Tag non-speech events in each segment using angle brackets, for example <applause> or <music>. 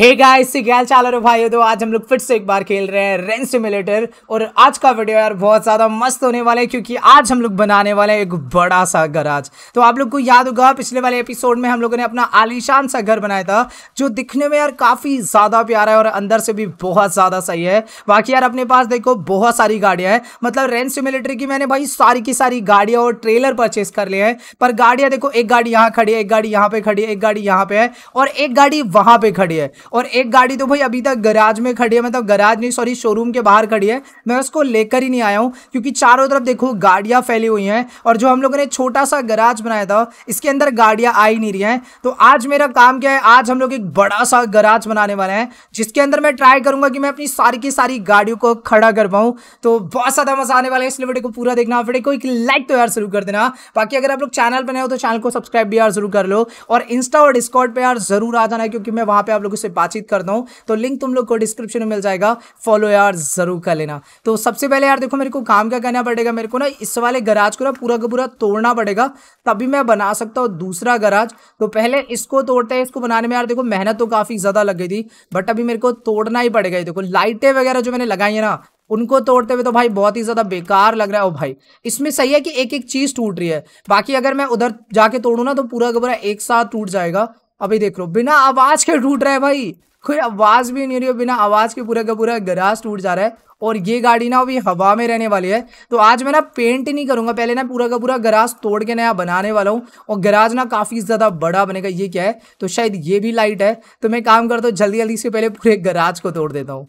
hey guys गैल चाल रे भाई तो आज हम लोग फिर से एक बार खेल रहे हैं रेन सिमुलेटर और आज का वीडियो यार बहुत ज़्यादा मस्त होने वाला है क्योंकि आज हम लोग बनाने वाले हैं एक बड़ा सा गराज तो आप लोग को याद होगा पिछले वाले एपिसोड में हम लोगों ने अपना आलिशान सा घर बनाया था जो दिखने में यार काफ़ी ज़्यादा प्यारा है और अंदर से भी बहुत ज़्यादा सही है बाकी यार अपने पास देखो बहुत सारी गाड़ियाँ हैं मतलब रेन सिमुलेटर की मैंने भाई सारी की सारी गाड़ियाँ और ट्रेलर परचेस कर लिए हैं पर गाड़ियाँ देखो एक गाड़ी यहाँ खड़ी है एक गाड़ी यहाँ पर खड़ी है एक गाड़ी यहाँ पे है और एक गाड़ी वहाँ पर खड़ी है और एक गाड़ी तो भाई अभी तक गराज में खड़ी है मतलब गराज नहीं सॉरी शोरूम के बाहर खड़ी है मैं उसको लेकर ही नहीं आया हूँ क्योंकि चारों तरफ देखो गाड़ियाँ फैली हुई हैं और जो हम लोगों ने छोटा सा गराज बनाया था इसके अंदर गाड़ियाँ आ ही नहीं रही हैं तो आज मेरा काम क्या है आज हम लोग एक बड़ा सा गराज बनाने वाले हैं जिसके अंदर मैं ट्राई करूंगा कि मैं अपनी सारी की सारी गाड़ियों को खड़ा कर पाऊँ तो बहुत ज़्यादा मजा आने वाला है इसलिए वीडियो को पूरा देखना वीडियो को एक लाइक तो यार शुरू कर देना बाकी अगर आप लोग चैनल बनाए हो तो चैनल को सब्सक्राइब भी यार जरूर कर लो और इंस्टा और डिस्कॉर्ड पर यार जरूर आ जाना क्योंकि मैं वहाँ पर आप लोगों से बातचीत करता हूँ तो लिंक तुम लोग को डिस्क्रिप्शन में मिल जाएगा फॉलो यार ज़रूर कर लेना तो सबसे पहले यार देखो मेरे को काम क्या करना पड़ेगा मेरे को ना इस वाले गराज को ना पूरा का पूरा तोड़ना पड़ेगा तभी मैं बना सकता हूँ दूसरा गराज तो पहले इसको तोड़ते हैं इसको बनाने में यार देखो मेहनत तो काफ़ी ज़्यादा लग गई थी बट अभी मेरे को तोड़ना ही पड़ेगा ये देखो लाइटें वगैरह जो मैंने लगाई है ना उनको तोड़ते हुए तो भाई बहुत ही ज़्यादा बेकार लग रहा है ओ भाई इसमें सही है कि एक एक चीज़ टूट रही है बाकी अगर मैं उधर जाके तोड़ू ना तो पूरा का पूरा एक साथ टूट जाएगा अभी देख लो बिना आवाज के टूट रहा है भाई कोई आवाज भी नहीं रही हो बिना आवाज के पूरा का पूरा गराज टूट जा रहा है और ये गाड़ी ना अभी हवा में रहने वाली है तो आज मैं ना पेंट नहीं करूंगा पहले ना पूरा का पूरा गराज तोड़ के नया बनाने वाला हूँ और गराज ना काफ़ी ज़्यादा बड़ा बनेगा ये क्या है तो शायद ये भी लाइट है तो मैं काम करता हूँ जल्दी जल्दी से पहले पूरे गराज को तोड़ देता हूँ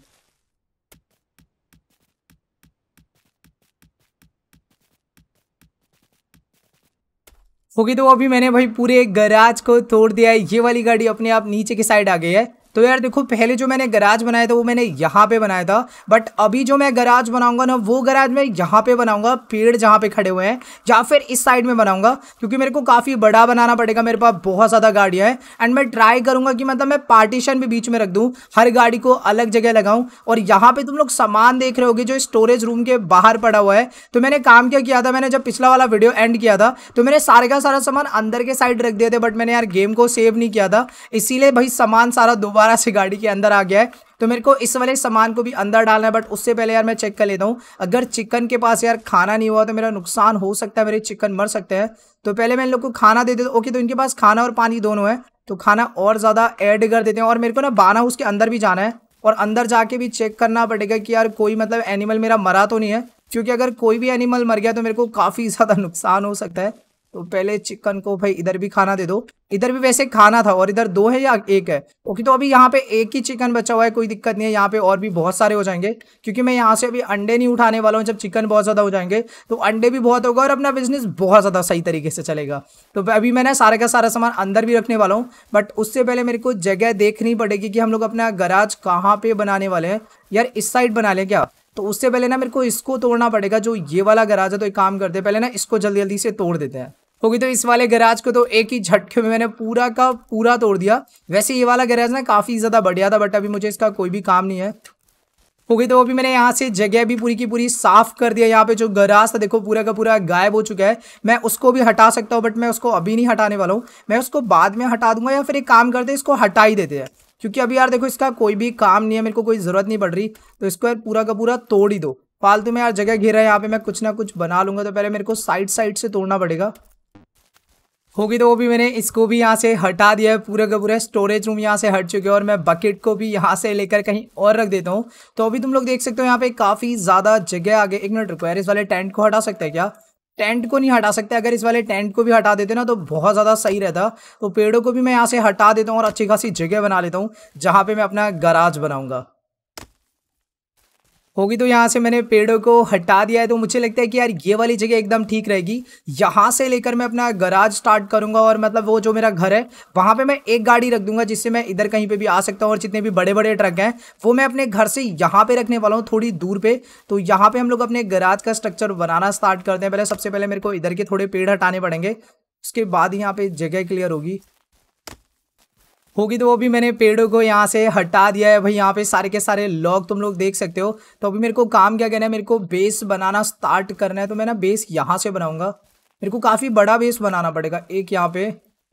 ओके तो अभी मैंने भाई पूरे गराज को तोड़ दिया है ये वाली गाड़ी अपने आप नीचे की साइड आ गई है तो यार देखो पहले जो मैंने गराज बनाया था वो मैंने यहाँ पे बनाया था बट अभी जो मैं गराज बनाऊंगा ना वो गराज मैं यहाँ पे बनाऊंगा पेड़ जहाँ पे खड़े हुए हैं या फिर इस साइड में बनाऊंगा क्योंकि मेरे को काफ़ी बड़ा बनाना पड़ेगा मेरे पास बहुत ज़्यादा गाड़ियाँ हैं एंड मैं ट्राई करूँगा कि मतलब मैं पार्टीशन भी बीच में रख दूँ हर गाड़ी को अलग जगह लगाऊँ और यहाँ पर तुम लोग सामान देख रहे हो जो स्टोरेज रूम के बाहर पड़ा हुआ है तो मैंने काम क्या किया था मैंने जब पिछला वाला वीडियो एंड किया था तो मैंने सारे का सारा सामान अंदर के साइड रख दिया था बट मैंने यार गेम को सेव नहीं किया था इसीलिए भाई सामान सारा दोबारा दोबारा से गाड़ी के अंदर आ गया है तो मेरे को इस वाले सामान को भी अंदर डालना है बट उससे पहले यार मैं चेक कर लेता हूँ अगर चिकन के पास यार खाना नहीं हुआ तो मेरा नुकसान हो सकता है मेरे चिकन मर सकते हैं तो पहले मैं इन लोग को खाना दे देता ओके तो इनके पास खाना और पानी दोनों है तो खाना और ज़्यादा ऐड कर देते हैं और मेरे को ना बाना उसके अंदर भी जाना है और अंदर जाके भी चेक करना पड़ेगा कि यार कोई मतलब एनिमल मेरा मरा तो नहीं है क्योंकि अगर कोई भी एनिमल मर गया तो मेरे को काफ़ी <laughs> ज़्यादा नुकसान हो सकता है तो पहले चिकन को भाई इधर भी खाना दे दो इधर भी वैसे खाना था और इधर दो है या एक है ओके तो अभी यहाँ पे एक ही चिकन बचा हुआ है कोई दिक्कत नहीं है यहाँ पे और भी बहुत सारे हो जाएंगे क्योंकि मैं यहाँ से अभी अंडे नहीं उठाने वाला हूँ जब चिकन बहुत ज़्यादा हो जाएंगे तो अंडे भी बहुत होगा और अपना बिजनेस बहुत ज़्यादा सही तरीके से चलेगा तो अभी मैं ना का सारा सामान अंदर भी रखने वाला हूँ बट उससे पहले मेरे को जगह देखनी पड़ेगी कि हम लोग अपना गराज कहाँ पर बनाने वाले हैं यार इस साइड बना लें क्या तो उससे पहले ना मेरे को इसको तोड़ना पड़ेगा जो ये वाला गराज है तो एक काम करते हैं पहले ना इसको जल्दी जल्दी से तोड़ देते हैं होगी तो इस वाले गैराज को तो एक ही झटके में मैंने पूरा का पूरा तोड़ दिया वैसे ये वाला गैराज ना काफ़ी ज़्यादा बढ़िया था बट अभी मुझे इसका कोई भी काम नहीं है हो गई तो अभी मैंने यहाँ से जगह भी पूरी की पूरी साफ कर दिया यहाँ पे जो गराज था देखो पूरा का पूरा गायब हो चुका है मैं उसको भी हटा सकता हूँ बट मैं उसको अभी नहीं हटाने वाला हूँ मैं उसको बाद में हटा दूंगा या फिर एक काम करते इसको हटा ही देते हैं क्योंकि अभी यार देखो इसका कोई भी काम नहीं है मेरे को कोई ज़रूरत नहीं पड़ रही तो इसको यार पूरा का पूरा तोड़ ही दो फालतू में यार जगह घेरा है यहाँ पे मैं कुछ ना कुछ बना लूँगा तो पहले मेरे को साइड साइड से तोड़ना पड़ेगा होगी तो वो भी मैंने इसको भी यहाँ से हटा दिया है पूरा का पूरा स्टोरेज रूम यहाँ से हट चुके हैं और मैं बकेट को भी यहाँ से लेकर कहीं और रख देता हूँ तो अभी तुम लोग देख सकते हो यहाँ पे काफ़ी ज़्यादा जगह आगे एक मिनट रुको यार इस वाले टेंट को हटा सकते हैं क्या टेंट को नहीं हटा सकते अगर इस वाले टेंट को भी हटा देते ना तो बहुत ज़्यादा सही रहता तो पेड़ों को भी मैं यहाँ से हटा देता हूँ और अच्छी खासी जगह बना लेता हूँ जहाँ पर मैं अपना गराज बनाऊँगा होगी तो यहाँ से मैंने पेड़ों को हटा दिया है तो मुझे लगता है कि यार ये वाली जगह एकदम ठीक रहेगी यहाँ से लेकर मैं अपना गराज स्टार्ट करूँगा और मतलब वो जो मेरा घर है वहाँ पे मैं एक गाड़ी रख दूंगा जिससे मैं इधर कहीं पे भी आ सकता हूँ और जितने भी बड़े बड़े ट्रक हैं वो मैं अपने घर से यहाँ पर रखने वाला हूँ थोड़ी दूर पर तो यहाँ पर हम लोग अपने गराज का स्ट्रक्चर बनाना स्टार्ट करते हैं पहले सबसे पहले मेरे को इधर के थोड़े पेड़ हटाने पड़ेंगे उसके बाद यहाँ पर जगह क्लियर होगी होगी तो वो भी मैंने पेड़ों को यहाँ से हटा दिया है भाई यहाँ पे सारे के सारे लॉग तुम लोग देख सकते हो तो अभी मेरे को काम क्या करना है मेरे को बेस बनाना स्टार्ट करना है तो मैं ना बेस यहाँ से बनाऊंगा मेरे को काफ़ी बड़ा बेस बनाना पड़ेगा एक यहाँ पे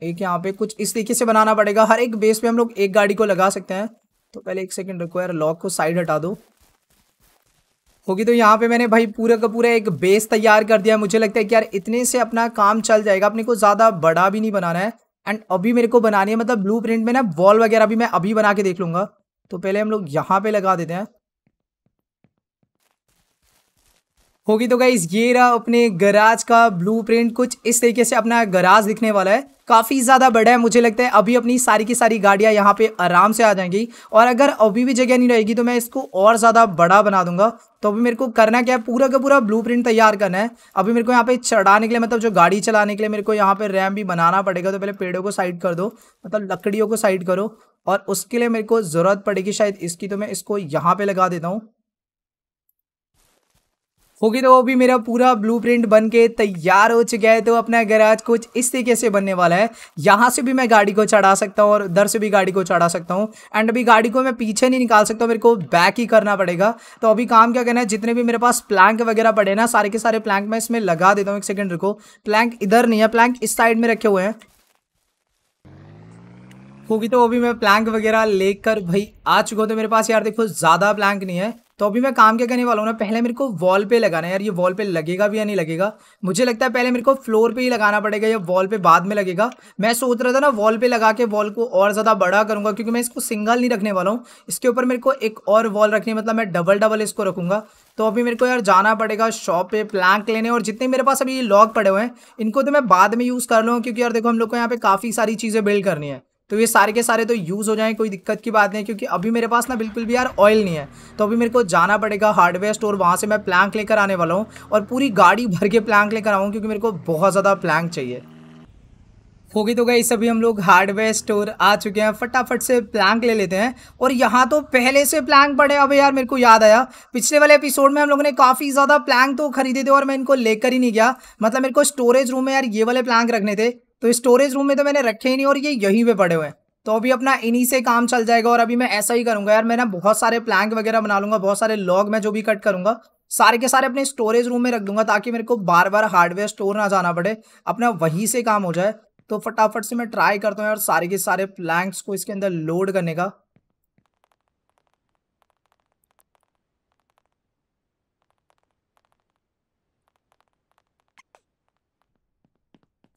एक यहाँ पे कुछ इस तरीके से बनाना पड़ेगा हर एक बेस पे हम लोग एक गाड़ी को लगा सकते हैं तो पहले एक सेकेंड रुको यार लॉक को साइड हटा दो होगी तो यहाँ पे मैंने भाई पूरा का पूरा एक बेस तैयार कर दिया मुझे लगता है कि यार इतने से अपना काम चल जाएगा अपने को ज़्यादा बड़ा भी नहीं बनाना है एंड अभी मेरे को बनानी है मतलब ब्लू प्रिंट में ना वॉल वगैरह भी मैं अभी बना के देख लूंगा तो पहले हम लोग यहाँ पे लगा देते हैं होगी तो गाइज ये रहा अपने गराज का ब्लूप्रिंट कुछ इस तरीके से अपना गराज दिखने वाला है काफ़ी ज़्यादा बड़ा है मुझे लगता है अभी अपनी सारी की सारी गाड़ियाँ यहाँ पे आराम से आ जाएंगी और अगर अभी भी जगह नहीं रहेगी तो मैं इसको और ज़्यादा बड़ा बना दूंगा तो अभी मेरे को करना क्या है पूरा का पूरा ब्लूप्रिंट तैयार करना है अभी मेरे को यहाँ पे चढ़ाने के लिए मतलब जो गाड़ी चलाने के लिए मेरे को यहाँ पे रैम भी बनाना पड़ेगा तो पहले पेड़ों को साइड कर दो मतलब लकड़ियों को साइड करो और उसके लिए मेरे को ज़रूरत पड़ेगी शायद इसकी तो मैं इसको यहाँ पर लगा देता हूँ ओके तो अभी मेरा पूरा ब्लूप्रिंट बन के तैयार हो चुका है तो अपना गैराज कुछ इस तरीके से बनने वाला है यहाँ से भी मैं गाड़ी को चढ़ा सकता हूँ और उधर से भी गाड़ी को चढ़ा सकता हूँ एंड अभी गाड़ी को मैं पीछे नहीं निकाल सकता मेरे को बैक ही करना पड़ेगा तो अभी काम क्या करना है जितने भी मेरे पास प्लैंक वगैरह पड़े ना सारे के सारे प्लैंक मैं इसमें लगा देता हूँ एक सेकेंड रुको प्लैंक इधर नहीं है प्लैंक इस साइड में रखे हुए हैं होगी तो वो भी मैं प्लैंक वगैरह लेकर भाई आ चुका हूँ तो मेरे पास यार देखो ज़्यादा प्लैंक नहीं है तो अभी मैं काम क्या करने वाला हूँ ना पहले मेरे को वॉल पे लगाना है यार ये वॉल पे लगेगा भी या नहीं लगेगा मुझे लगता है पहले मेरे को फ्लोर पे ही लगाना पड़ेगा या वॉल पे बाद में लगेगा मैं सोच रहा था ना वॉल पे लगा के वॉल को और ज़्यादा बड़ा करूँगा क्योंकि मैं इसको सिंगल नहीं रखने वाला हूँ इसके ऊपर मेरे को एक और वॉल रखनी मतलब मैं डबल डबल इसको रखूँगा तो अभी मेरे को यार जाना पड़ेगा शॉप पे प्लैंक लेने और जितने मेरे पास अभी लॉक पड़े हुए हैं इनको तो मैं बाद में यूज़ कर लूँगा क्योंकि यार देखो हम लोग को यहाँ पे काफ़ी सारी चीज़ें बिल्ड करनी है तो ये सारे के सारे तो यूज़ हो जाएँ कोई दिक्कत की बात नहीं क्योंकि अभी मेरे पास ना बिल्कुल भी यार ऑयल नहीं है तो अभी मेरे को जाना पड़ेगा हार्डवेयर स्टोर वहाँ से मैं प्लैंक लेकर आने वाला हूँ और पूरी गाड़ी भर के प्लैंक लेकर आऊँ क्योंकि मेरे को बहुत ज़्यादा प्लैंक चाहिए होगी तो गई सभी हम लोग हार्डवेयर स्टोर आ चुके हैं फटाफट से प्लैंक ले लेते हैं और यहाँ तो पहले से प्लैंक पड़े अब यार मेरे को याद आया पिछले वाले एपिसोड में हम लोगों ने काफ़ी ज़्यादा प्लैंक तो खरीदे थे और मैं इनको लेकर ही नहीं गया मतलब मेरे को स्टोरेज रूम में यार ये वाले प्लैंक रखने थे तो स्टोरेज रूम में तो मैंने रखे ही नहीं और ये यहीं पे पड़े हुए हैं तो अभी अपना इन्हीं से काम चल जाएगा और अभी मैं ऐसा ही करूंगा यार मैं बहुत सारे प्लैंक वगैरह बना लूंगा बहुत सारे लॉग मैं जो भी कट करूंगा सारे के सारे अपने स्टोरेज रूम में रख दूंगा ताकि मेरे को बार बार हार्डवेयर स्टोर ना जाना पड़े अपना वहीं से काम हो जाए तो फटाफट से मैं ट्राई करता हूँ यार सारे के सारे प्लैंक्स को इसके अंदर लोड करने का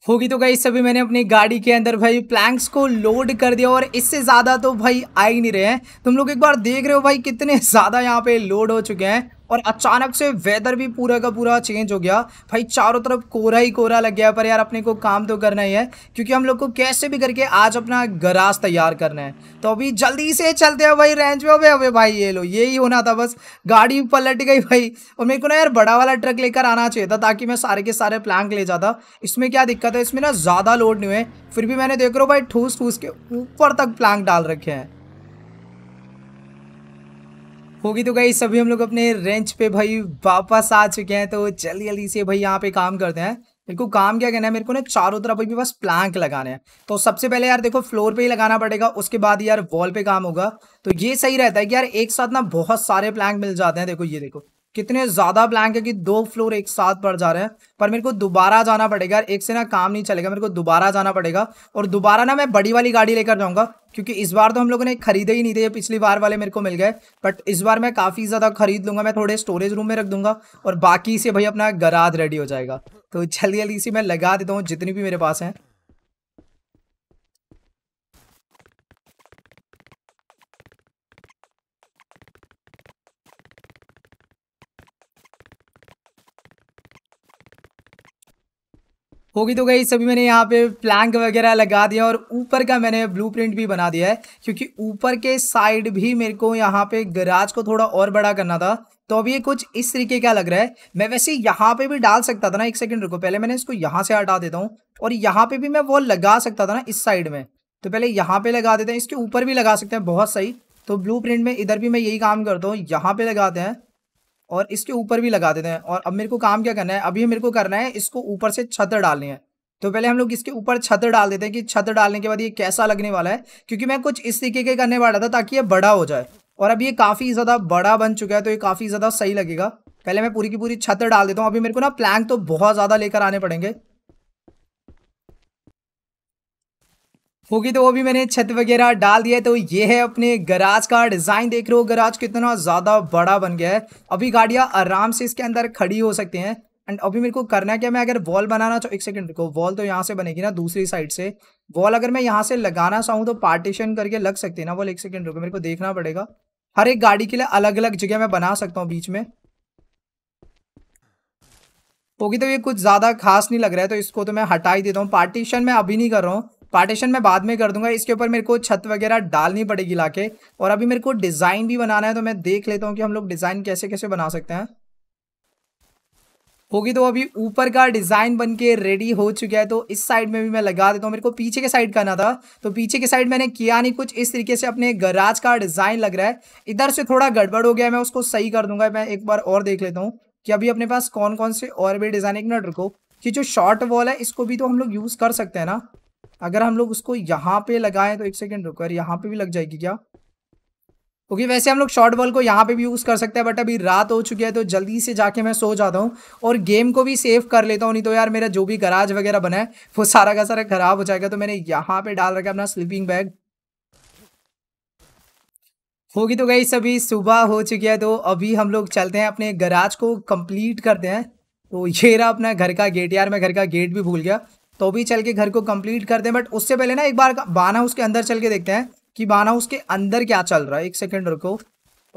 होगी तो गई सभी मैंने अपनी गाड़ी के अंदर भाई प्लैंक्स को लोड कर दिया और इससे ज़्यादा तो भाई आ ही नहीं रहे हैं तुम लोग एक बार देख रहे हो भाई कितने ज़्यादा यहाँ पे लोड हो चुके हैं और अचानक से वेदर भी पूरा का पूरा चेंज हो गया भाई चारों तरफ कोहरा ही कोहरा लग गया पर यार अपने को काम तो करना ही है क्योंकि हम लोग को कैसे भी करके आज अपना गराज तैयार करना है तो अभी जल्दी से चलते हैं भाई रेंज में अबे अबे भाई ये लो यही होना था बस गाड़ी पलट गई भाई और मेरे को ना यार बड़ा वाला ट्रक लेकर आना चाहिए था ताकि मैं सारे के सारे प्लैंक ले जाता इसमें क्या दिक्कत है इसमें ना ज़्यादा लोड नहीं हुए फिर भी मैंने देख रहा हूँ भाई ठूस ठूस के ऊपर तक प्लैंक डाल रखे हैं होगी तो गई सभी हम लोग अपने रेंच पे भाई वापस आ चुके हैं तो जल्दी जल्दी से भाई यहाँ पे काम करते हैं मेरे को काम क्या करना है मेरे को ना चारों तरफ अभी बस प्लांक लगाने हैं तो सबसे पहले यार देखो फ्लोर पे ही लगाना पड़ेगा उसके बाद यार वॉल पे काम होगा तो ये सही रहता है कि यार एक साथ ना बहुत सारे प्लांक मिल जाते हैं देखो ये देखो कितने ज़्यादा प्लांक है कि दो फ्लोर एक साथ पड़ जा रहे हैं पर मेरे को दोबारा जाना पड़ेगा यार एक से ना काम नहीं चलेगा मेरे को दोबारा जाना पड़ेगा और दोबारा ना मैं बड़ी वाली गाड़ी लेकर जाऊंगा क्योंकि इस बार तो हम लोगों ने खरीदे ही नहीं थे पिछली बार वाले मेरे को मिल गए बट इस बार मैं काफ़ी ज़्यादा खरीद लूँगा मैं थोड़े स्टोरेज रूम में रख दूंगा और बाकी से भाई अपना गराद रेडी हो जाएगा तो जल्दी जल्दी इसी मैं लगा देता हूँ जितनी भी मेरे पास हैं होगी तो गई सभी मैंने यहाँ पे प्लैंक वगैरह लगा दिया और ऊपर का मैंने ब्लूप्रिंट भी बना दिया है क्योंकि ऊपर के साइड भी मेरे को यहाँ पे गराज को थोड़ा और बड़ा करना था तो अभी ये कुछ इस तरीके का लग रहा है मैं वैसे यहाँ पे भी डाल सकता था ना एक सेकंड रुको पहले मैंने इसको यहाँ से हटा देता हूँ और यहाँ पे भी मैं वॉल लगा सकता था ना इस साइड में तो पहले यहाँ पे लगा देते हैं इसके ऊपर भी लगा सकते हैं बहुत सही तो ब्लू में इधर भी मैं यही काम करता हूँ यहाँ पे लगाते हैं और इसके ऊपर भी लगा देते हैं और अब मेरे को काम क्या करना है अभी मेरे को करना है इसको ऊपर से छतर डालनी है तो पहले हम लोग इसके ऊपर छत डाल देते हैं कि छत डालने के बाद ये कैसा लगने वाला है क्योंकि मैं कुछ इस तरीके के करने वाला था ताकि ये बड़ा हो जाए और अब ये काफ़ी ज़्यादा बड़ा बन चुका है तो ये काफ़ी ज़्यादा सही लगेगा पहले मैं पूरी की पूरी छत डाल देता हूँ अभी मेरे को ना प्लैंक तो बहुत ज़्यादा लेकर आने पड़ेंगे होगी तो वो भी मैंने छत वगैरह डाल दिया है तो ये है अपने गराज का डिज़ाइन देख रहे हो गराज कितना ज़्यादा बड़ा बन गया है अभी गाड़ियाँ आराम से इसके अंदर खड़ी हो सकती हैं एंड अभी मेरे को करना क्या मैं अगर वॉल बनाना चाहूँ एक सेकंड को वॉल तो यहाँ से बनेगी ना दूसरी साइड से वॉल अगर मैं यहाँ से लगाना चाहूँ तो पार्टीशन करके लग सकती है ना वॉल एक सेकंड रुको मेरे को देखना पड़ेगा हर एक गाड़ी के लिए अलग अलग जगह मैं बना सकता हूँ बीच में होगी तो ये कुछ ज़्यादा खास नहीं लग रहा है तो इसको तो मैं हटा ही देता हूँ पार्टीशन मैं अभी नहीं कर रहा हूँ पार्टीशन मैं बाद में कर दूंगा इसके ऊपर मेरे को छत वगैरह डालनी पड़ेगी लाके और अभी मेरे को डिज़ाइन भी बनाना है तो मैं देख लेता हूँ कि हम लोग डिज़ाइन कैसे कैसे बना सकते हैं होगी तो अभी ऊपर का डिज़ाइन बन के रेडी हो चुका है तो इस साइड में भी मैं लगा देता हूँ मेरे को पीछे के साइड करना था तो पीछे के साइड मैंने किया नहीं कुछ इस तरीके से अपने गराज का डिज़ाइन लग रहा है इधर से थोड़ा गड़बड़ हो गया मैं उसको सही कर दूंगा मैं एक बार और देख लेता हूँ कि अभी अपने पास कौन कौन से और भी डिज़ाइन एक मिनट रुको कि जो शॉर्ट वॉल है इसको भी तो हम लोग यूज़ कर सकते हैं ना अगर हम लोग उसको यहाँ पे लगाएं तो एक सेकेंड रुक यहाँ पे भी लग जाएगी क्या क्योंकि वैसे हम लोग शॉर्ट बॉल को यहाँ पे भी यूज़ कर सकते हैं बट अभी रात हो चुकी है तो जल्दी से जाके मैं सो जाता हूँ और गेम को भी सेव कर लेता हूँ नहीं तो यार मेरा जो भी गराज वगैरह बना है वो सारा का सारा खराब हो जाएगा तो मैंने यहाँ पे डाल रखा अपना स्लीपिंग बैग होगी तो गई सभी सुबह हो चुकी है तो अभी हम लोग चलते हैं अपने गराज को कंप्लीट करते हैं तो ये रहा अपना घर का गेट यार मैं घर का गेट भी भूल गया तो भी चल के घर को कंप्लीट कर दे बट उससे पहले ना एक बार बाना उसके अंदर चल के देखते हैं कि बाना उसके अंदर क्या चल रहा है एक सेकेंड रुको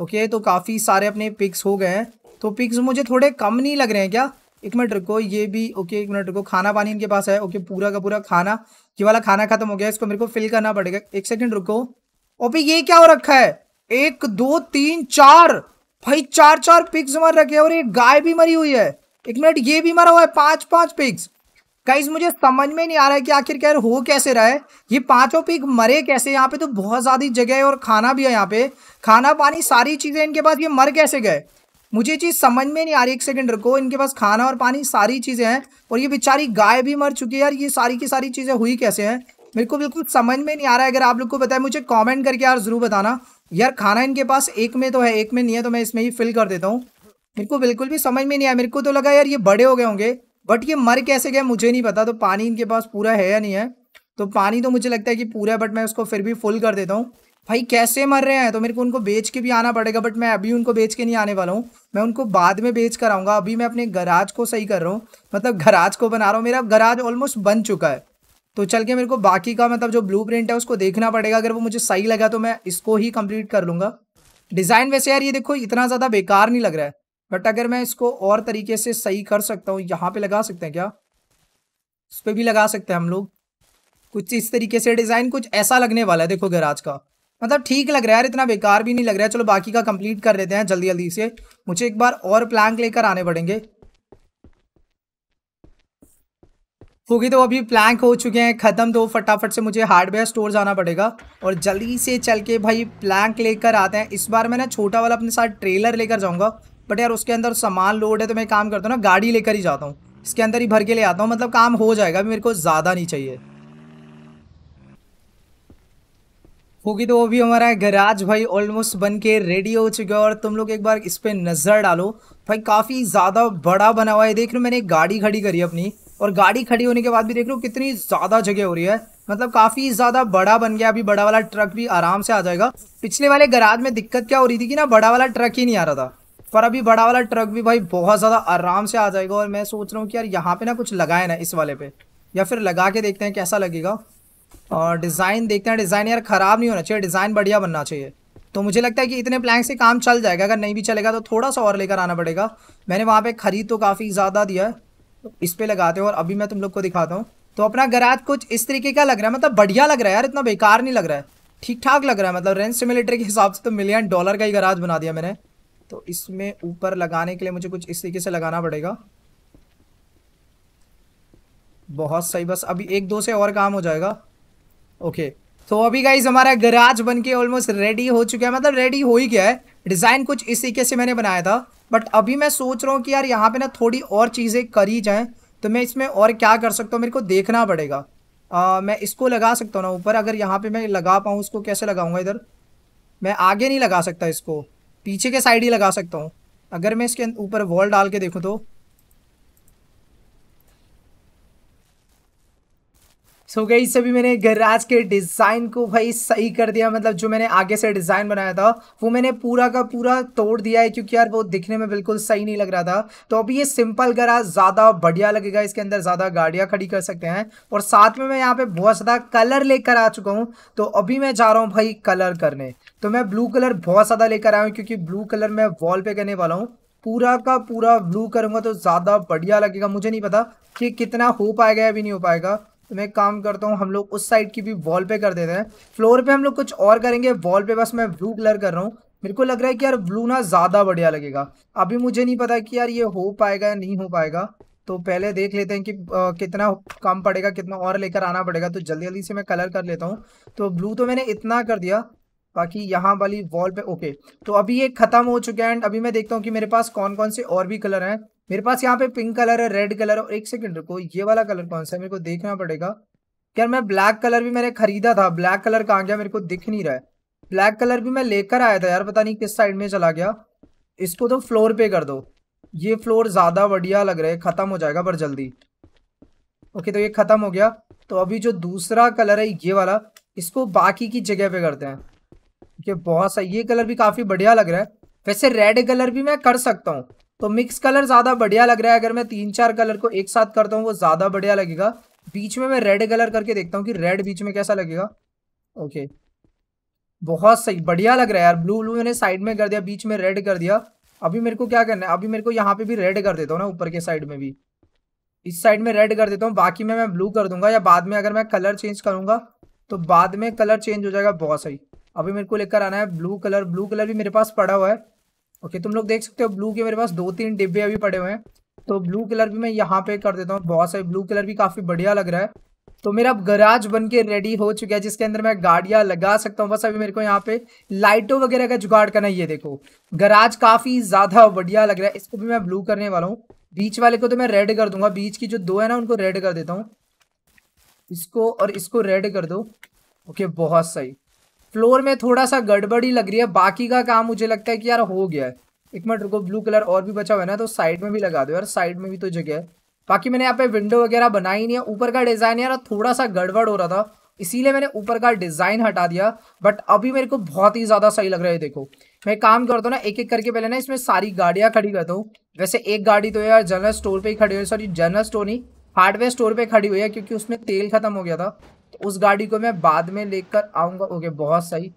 ओके तो काफ़ी सारे अपने पिक्स हो गए हैं तो पिक्स मुझे थोड़े कम नहीं लग रहे हैं क्या एक मिनट रुको ये भी ओके एक मिनट रुको खाना पानी इनके पास है ओके पूरा का पूरा खाना ये वाला खाना खत्म हो गया इसको मेरे को फिल करना पड़ेगा एक सेकंड रुको ओपी ये क्या हो रखा है एक दो तीन चार भाई चार चार पिक्स मर रखे हैं और एक गाय भी मरी हुई है एक मिनट ये भी मरा हुआ है पांच पांच पिक्स गाइज मुझे समझ में नहीं आ रहा है कि आखिर खैर हो कैसे रहा है ये पांचों पिग मरे कैसे यहाँ पे तो बहुत ज़्यादा जगह है और खाना भी है यहाँ पे खाना पानी सारी चीज़ें इनके पास ये मर कैसे गए मुझे चीज़ समझ में नहीं आ रही एक सेकंड रुको इनके पास खाना और पानी सारी चीज़ें हैं और ये बेचारी गाय भी मर चुकी है यार ये सारी की सारी चीज़ें हुई कैसे हैं मेरे को बिल्कुल समझ में नहीं आ रहा है अगर आप लोग को बताए मुझे कॉमेंट करके यार ज़रूर बताना यार खाना इनके पास एक में तो है एक में नहीं है तो मैं इसमें ही फिल कर देता हूँ मेरे को बिल्कुल भी समझ में नहीं आया मेरे को तो लगा यार ये बड़े हो गए होंगे बट ये मर कैसे गए मुझे नहीं पता तो पानी इनके पास पूरा है या नहीं है तो पानी तो मुझे लगता है कि पूरा है बट मैं उसको फिर भी फुल कर देता हूँ भाई कैसे मर रहे हैं तो मेरे को उनको बेच के भी आना पड़ेगा बट मैं अभी उनको बेच के नहीं आने वाला हूँ मैं उनको बाद में बेच कर आऊँगा अभी मैं अपने गराज को सही कर रहा हूँ मतलब गराज को बना रहा हूँ मेरा गराज ऑलमोस्ट बन चुका है तो चल के मेरे को बाकी का मतलब जो ब्लू है उसको देखना पड़ेगा अगर वो मुझे सही लगा तो मैं इसको ही कंप्लीट कर लूँगा डिज़ाइन वैसे यार ये देखो इतना ज़्यादा बेकार नहीं लग रहा है बट अगर मैं इसको और तरीके से सही कर सकता हूँ यहाँ पे लगा सकते हैं क्या इस पर भी लगा सकते हैं हम लोग कुछ इस तरीके से डिज़ाइन कुछ ऐसा लगने वाला है देखो गैराज का मतलब ठीक लग रहा है यार इतना बेकार भी नहीं लग रहा है चलो बाकी का कंप्लीट कर लेते हैं जल्दी जल्दी से मुझे एक बार और प्लैंक लेकर आने पड़ेंगे होगी तो अभी प्लैंक हो चुके हैं ख़त्म तो फटाफट से मुझे हार्डवेयर स्टोर जाना पड़ेगा और जल्दी से चल के भाई प्लैंक लेकर आते हैं इस बार मैं ना छोटा वाला अपने साथ ट्रेलर लेकर जाऊंगा बट यार उसके अंदर सामान लोड है तो मैं काम करता हूँ ना गाड़ी लेकर ही जाता हूँ इसके अंदर ही भर के ले आता हूँ मतलब काम हो जाएगा अभी मेरे को ज़्यादा नहीं चाहिए होगी तो वो भी हमारा गराज भाई ऑलमोस्ट बन के रेडी हो चुका है और तुम लोग एक बार इस पर नज़र डालो भाई काफ़ी ज़्यादा बड़ा बना हुआ है देख लो मैंने एक गाड़ी खड़ी करी अपनी और गाड़ी खड़ी होने के बाद भी देख लो कितनी ज़्यादा जगह हो रही है मतलब काफ़ी ज़्यादा बड़ा बन गया अभी बड़ा वाला ट्रक भी आराम से आ जाएगा पिछले वाले गराज में दिक्कत क्या हो रही थी कि ना बड़ा वाला ट्रक ही नहीं आ रहा था पर अभी बड़ा वाला ट्रक भी भाई बहुत ज़्यादा आराम से आ जाएगा और मैं सोच रहा हूँ कि यार यहाँ पे ना कुछ लगाए ना इस वाले पे या फिर लगा के देखते हैं कैसा लगेगा और डिज़ाइन देखते हैं डिज़ाइन यार ख़राब नहीं होना चाहिए डिज़ाइन बढ़िया बनना चाहिए तो मुझे लगता है कि इतने प्लैंक से काम चल जाएगा अगर नहीं भी चलेगा तो थोड़ा सा और लेकर आना पड़ेगा मैंने वहाँ पर ख़रीद तो काफ़ी ज़्यादा दिया है इस पर लगाते हो और अभी मैं तुम लोग को दिखाता हूँ तो अपना गराज कुछ इस तरीके का लग रहा है मतलब बढ़िया लग रहा है यार इतना बेकार नहीं लग रहा है ठीक ठाक लग रहा है मतलब रेंज सिमिलिटरी के हिसाब से तो मिलियन डॉलर का ही गराज बना दिया मैंने तो इसमें ऊपर लगाने के लिए मुझे कुछ इस तरीके से लगाना पड़ेगा बहुत सही बस अभी एक दो से और काम हो जाएगा ओके तो अभी गाइज हमारा गराज बन के ऑलमोस्ट रेडी हो चुका है मतलब रेडी हो ही गया है डिज़ाइन कुछ इस तरीके से मैंने बनाया था बट अभी मैं सोच रहा हूँ कि यार यहाँ पे ना थोड़ी और चीज़ें करी जाएँ तो मैं इसमें और क्या कर सकता हूँ मेरे को देखना पड़ेगा आ, मैं इसको लगा सकता हूँ ना ऊपर अगर यहाँ पे मैं लगा पाऊँ उसको कैसे लगाऊंगा इधर मैं आगे नहीं लगा सकता इसको पीछे के साइड ही लगा सकता हूँ अगर मैं इसके ऊपर वॉल डाल के देखूँ तो सो so गई सभी मैंने गैराज के डिज़ाइन को भाई सही कर दिया मतलब जो मैंने आगे से डिज़ाइन बनाया था वो मैंने पूरा का पूरा तोड़ दिया है क्योंकि यार वो दिखने में बिल्कुल सही नहीं लग रहा था तो अभी ये सिंपल गराज ज़्यादा बढ़िया लगेगा इसके अंदर ज़्यादा गाड़ियाँ खड़ी कर सकते हैं और साथ में मैं यहाँ पर बहुत ज़्यादा कलर लेकर आ चुका हूँ तो अभी मैं जा रहा हूँ भाई कलर करने तो मैं ब्लू कलर बहुत ज़्यादा लेकर आया हूँ क्योंकि ब्लू कलर मैं वॉल पर करने वाला हूँ पूरा का पूरा ब्लू करूँगा तो ज़्यादा बढ़िया लगेगा मुझे नहीं पता कि कितना हो पाएगा या भी नहीं हो पाएगा तो मैं काम करता हूँ हम लोग उस साइड की भी वॉल पे कर देते हैं फ्लोर पे हम लोग कुछ और करेंगे वॉल पे बस मैं ब्लू कलर कर रहा हूँ मेरे को लग रहा है कि यार ब्लू ना ज़्यादा बढ़िया लगेगा अभी मुझे नहीं पता कि यार ये हो पाएगा या नहीं हो पाएगा तो पहले देख लेते हैं कि आ, कितना कम पड़ेगा कितना और लेकर आना पड़ेगा तो जल्दी जल्दी से मैं कलर कर लेता हूँ तो ब्लू तो मैंने इतना कर दिया बाकी यहाँ वाली वॉल पे ओके तो अभी ये खत्म हो चुका है एंड अभी मैं देखता हूँ कि मेरे पास कौन कौन से और भी कलर हैं मेरे पास यहाँ पे पिंक कलर है रेड कलर और एक सेकंड रुको ये वाला कलर कौन सा है मेरे को देखना पड़ेगा यार मैं ब्लैक कलर भी मैंने खरीदा था ब्लैक कलर कहाँ गया मेरे को दिख नहीं रहा है ब्लैक कलर भी मैं लेकर आया था यार पता नहीं किस साइड में चला गया इसको तो फ्लोर पे कर दो ये फ्लोर ज़्यादा बढ़िया लग रहा है ख़त्म हो जाएगा पर जल्दी ओके तो ये ख़त्म हो गया तो अभी जो दूसरा कलर है ये वाला इसको बाकी की जगह पे करते हैं है बहुत सही ये कलर भी काफ़ी बढ़िया लग रहा है वैसे रेड कलर भी मैं कर सकता हूँ तो मिक्स कलर ज़्यादा बढ़िया लग रहा है अगर मैं तीन चार कलर को एक साथ करता हूँ वो ज़्यादा बढ़िया लगेगा बीच में मैं रेड कलर करके देखता हूँ कि रेड बीच में कैसा लगेगा ओके बहुत सही बढ़िया लग रहा है यार ब्लू ब्लू मैंने साइड में कर दिया बीच में रेड कर दिया अभी मेरे को क्या करना है अभी मेरे को यहाँ पे भी रेड कर देता हूँ ना ऊपर के साइड में भी इस साइड में रेड कर देता हूँ बाकी में मैं ब्लू कर दूंगा या बाद में अगर मैं कलर चेंज करूंगा तो बाद में कलर चेंज हो जाएगा बहुत सही अभी मेरे को लेकर आना है ब्लू कलर ब्लू कलर भी मेरे पास पड़ा हुआ है ओके तुम लोग देख सकते हो ब्लू के मेरे पास दो तीन डिब्बे अभी पड़े हुए हैं तो ब्लू कलर भी मैं यहाँ पे कर देता हूँ बहुत सारे ब्लू कलर भी काफ़ी बढ़िया लग रहा है तो मेरा अब गराज बन के रेडी हो चुका है जिसके अंदर मैं गाड़ियां लगा सकता हूँ बस अभी मेरे को यहाँ पे लाइटों वगैरह का जुगाड़ करना ये देखो गराज काफ़ी ज़्यादा बढ़िया लग रहा है इसको भी मैं ब्लू करने वाला हूँ बीच वाले को तो मैं रेड कर दूंगा बीच की जो दो है ना उनको रेड कर देता हूँ इसको और इसको रेड कर दो ओके बहुत सही फ्लोर में थोड़ा सा गड़बड़ी लग रही है बाकी का काम मुझे लगता है कि यार हो गया है एक मिनट रुको ब्लू कलर और भी बचा हुआ है ना तो साइड में भी लगा दो यार साइड में भी तो जगह है बाकी मैंने यहाँ पे विंडो वगैरह बनाई नहीं है ऊपर का डिज़ाइन यार थोड़ा सा गड़बड़ हो रहा था इसीलिए मैंने ऊपर का डिज़ाइन हटा दिया बट अभी मेरे को बहुत ही ज़्यादा सही लग रहा है देखो मैं काम करता हूँ ना एक एक करके पहले ना इसमें सारी गाड़ियाँ खड़ी करता हूँ वैसे एक गाड़ी तो यार जनरल स्टोर पर ही खड़ी हुई सॉरी जनरल स्टोर नहीं हार्डवेयर स्टोर पर खड़ी हुई है क्योंकि उसमें तेल खत्म हो गया था तो उस गाड़ी को मैं बाद में लेकर आऊंगा ओके बहुत सही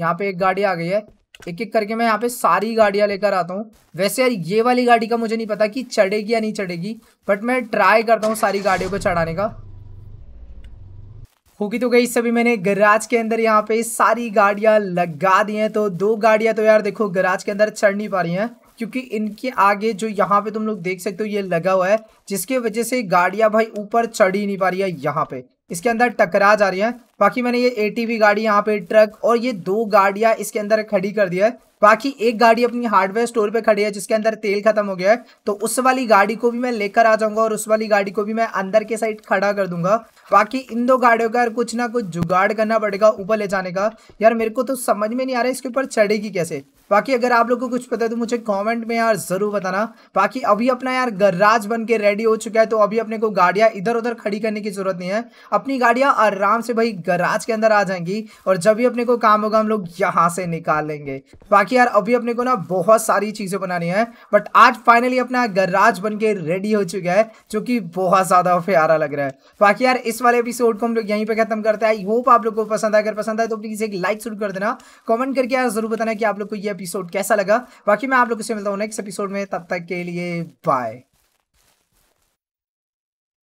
यहाँ पे एक गाड़ी आ गई है एक एक करके मैं यहाँ पे सारी गाड़ियाँ लेकर आता हूँ वैसे यार ये वाली गाड़ी का मुझे नहीं पता कि चढ़ेगी या नहीं चढ़ेगी बट मैं ट्राई करता हूँ सारी गाड़ियों को चढ़ाने का होगी तो गई सभी मैंने गराज के अंदर यहाँ पे सारी गाड़ियाँ लगा दी हैं तो दो गाड़ियाँ तो यार देखो गराज के अंदर चढ़ नहीं पा रही हैं क्योंकि इनके आगे जो यहाँ पे तुम लोग देख सकते हो ये लगा हुआ है जिसके वजह से गाड़ियाँ भाई ऊपर चढ़ ही नहीं पा रही है यहाँ पे इसके अंदर टकरा जा रही है बाकी मैंने ये एटीवी गाड़ी यहाँ पे ट्रक और ये दो गाड़ियां इसके अंदर खड़ी कर दिया है बाकी एक गाड़ी अपनी हार्डवेयर स्टोर पे खड़ी है जिसके अंदर तेल खत्म हो गया है तो उस वाली गाड़ी को भी मैं लेकर आ जाऊंगा और उस वाली गाड़ी को भी मैं अंदर के साइड खड़ा कर दूंगा बाकी इन दो गाड़ियों का कुछ ना कुछ जुगाड़ करना पड़ेगा ऊपर ले जाने का यार मेरे को तो समझ में नहीं आ रहा है इसके ऊपर चढ़ेगी कैसे बाकी अगर आप लोग को कुछ पता है तो मुझे कमेंट में यार ज़रूर बताना बाकी अभी अपना यार गर्राज बन के रेडी हो चुका है तो अभी अपने को गाड़ियाँ इधर उधर खड़ी करने की ज़रूरत नहीं है अपनी गाड़ियाँ आराम से भाई गराज के अंदर आ जाएंगी और जब भी अपने को काम होगा हम लोग यहाँ से निकाल लेंगे बाकी यार अभी अपने को ना बहुत सारी चीज़ें बनानी है बट आज फाइनली अपना गर्राज बन के रेडी हो चुका है जो कि बहुत ज़्यादा प्यारा लग रहा है बाकी यार इस वाले एपिसोड को हम लोग यहीं पर खत्म करते हैं आई होप आप लोग को पसंद आए अगर पसंद आए तो प्लीज़ एक लाइक शुरू कर देना कॉमेंट करके यार जरूर बताना कि आप लोग को ये एपिसोड कैसा लगा बाकी मैं आप लोगों से मिलता हूँ नेक्स्ट एपिसोड में तब तक के लिए बाय